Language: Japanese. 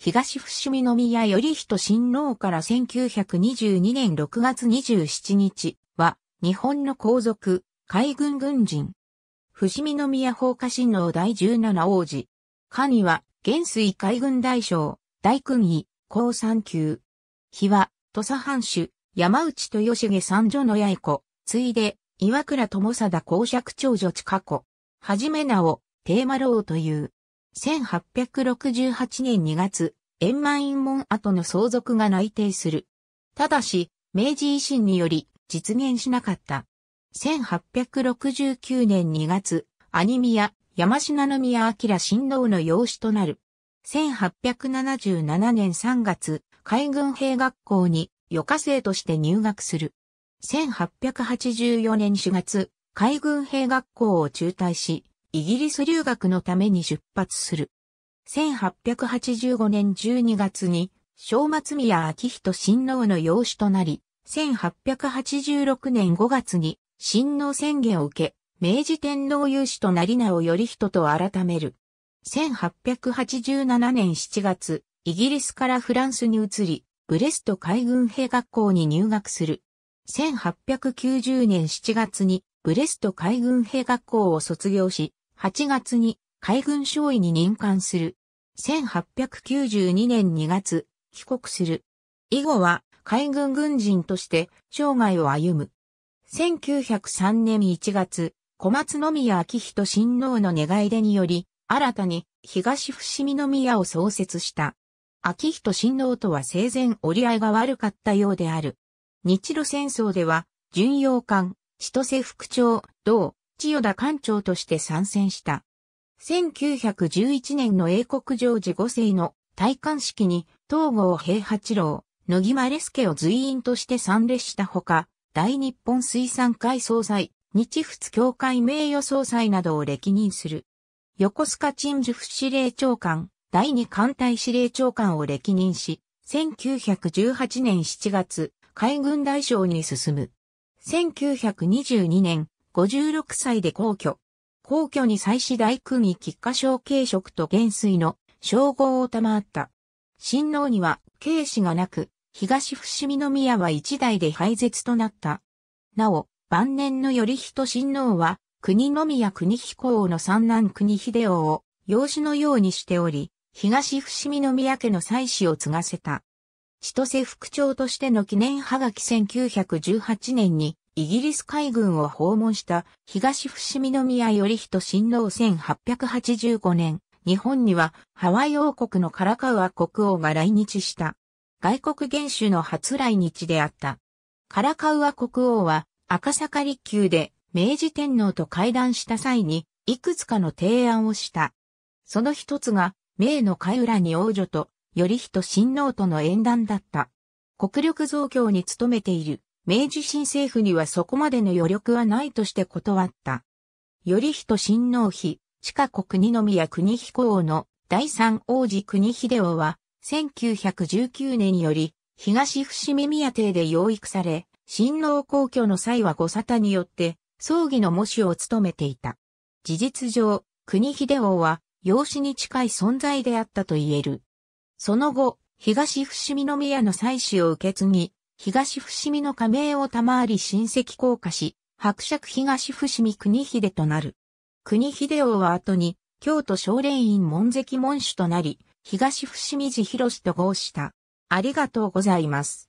東伏見宮頼人親王から1922年6月27日は、日本の皇族、海軍軍人。伏見宮放火親王第17王子。下には、元帥海軍大将、大君位、高三級。日は、土佐藩主、山内豊重三女の八重子。ついで、岩倉智貞公爵長女近子。はじめなお、テーマローという。1868年2月、円満院門跡の相続が内定する。ただし、明治維新により実現しなかった。1869年2月、兄宮、山品宮明新郎の養子となる。1877年3月、海軍兵学校に予科生として入学する。1884年4月、海軍兵学校を中退し、イギリス留学のために出発する。1885年12月に、正松宮昭人親王の養子となり、1886年5月に親王宣言を受け、明治天皇有志となりなよ頼人と改める。1887年7月、イギリスからフランスに移り、ブレスト海軍兵学校に入学する。1890年7月にブレスト海軍兵学校を卒業し、8月に海軍少尉に任官する。1892年2月、帰国する。以後は海軍軍人として生涯を歩む。1903年1月、小松宮明人親王の願い出により、新たに東伏見宮を創設した。明人親王とは生前折り合いが悪かったようである。日露戦争では、巡洋艦、千歳副長、同、千代田艦長として参戦した。1911年の英国ジョージ5世の戴冠式に東郷平八郎、野木マレスケを随員として参列したほか、大日本水産会総裁、日仏協会名誉総裁などを歴任する。横須賀鎮守府司令長官、第二艦隊司令長官を歴任し、1918年7月、海軍大将に進む。1922年、56歳で皇居、皇居に祭祀大勲位菊花賞慶職と元帥の称号を賜った。親王には慶氏がなく、東伏見宮は一代で廃絶となった。なお、晩年の頼人親王は、国宮国彦王の三男国秀王を養子のようにしており、東伏見宮家の妻子を継がせた。千歳副長としての記念はがき1918年にイギリス海軍を訪問した東伏見宮頼人親王1885年、日本にはハワイ王国のカラカウア国王が来日した。外国元首の初来日であった。カラカウア国王は赤坂立宮で明治天皇と会談した際にいくつかの提案をした。その一つが、明の海浦に王女と頼人親王との縁談だった。国力増強に努めている。明治新政府にはそこまでの余力はないとして断った。頼人親王妃、近子国宮国彦王の第三王子国秀夫は、1919年より、東伏見宮邸で養育され、親王皇居の際は御沙汰によって、葬儀の模試を務めていた。事実上、国秀夫は、養子に近い存在であったと言える。その後、東伏見宮の祭祀を受け継ぎ、東伏見の加盟を賜り親戚降下し、伯爵東伏見国秀となる。国秀王は後に、京都少年院門跡門主となり、東伏見寺広氏と合した。ありがとうございます。